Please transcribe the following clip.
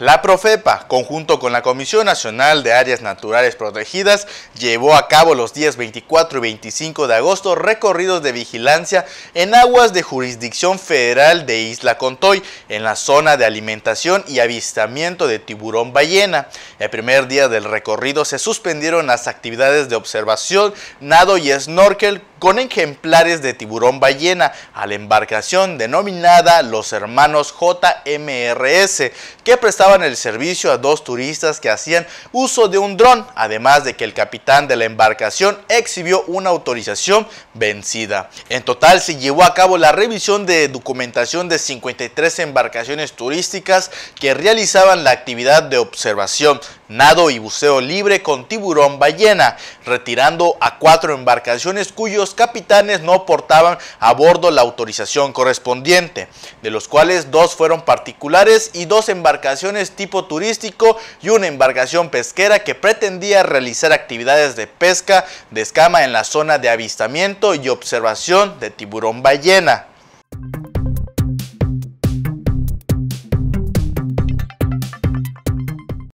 La Profepa, conjunto con la Comisión Nacional de Áreas Naturales Protegidas, llevó a cabo los días 24 y 25 de agosto recorridos de vigilancia en aguas de jurisdicción federal de Isla Contoy, en la zona de alimentación y avistamiento de tiburón ballena. El primer día del recorrido se suspendieron las actividades de observación, nado y snorkel con ejemplares de tiburón ballena a la embarcación denominada Los Hermanos JMRS, que prestaban el servicio a dos turistas que hacían uso de un dron, además de que el capitán de la embarcación exhibió una autorización vencida. En total se llevó a cabo la revisión de documentación de 53 embarcaciones turísticas que realizaban la actividad de observación, nado y buceo libre con tiburón ballena, retirando a cuatro embarcaciones cuyos los capitanes no portaban a bordo la autorización correspondiente, de los cuales dos fueron particulares y dos embarcaciones tipo turístico y una embarcación pesquera que pretendía realizar actividades de pesca de escama en la zona de avistamiento y observación de tiburón ballena.